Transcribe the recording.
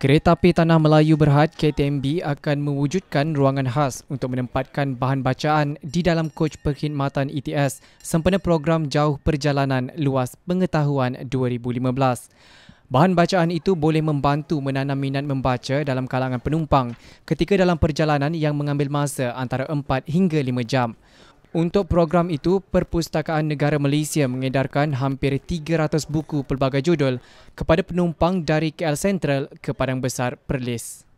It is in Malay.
Kereta api Tanah Melayu Berhad KTMB akan mewujudkan ruangan khas untuk menempatkan bahan bacaan di dalam koc perkhidmatan ETS sempena program jauh perjalanan luas pengetahuan 2015. Bahan bacaan itu boleh membantu menanam minat membaca dalam kalangan penumpang ketika dalam perjalanan yang mengambil masa antara 4 hingga 5 jam. Untuk program itu, Perpustakaan Negara Malaysia mengedarkan hampir 300 buku pelbagai judul kepada penumpang dari KL Central ke Padang Besar Perlis.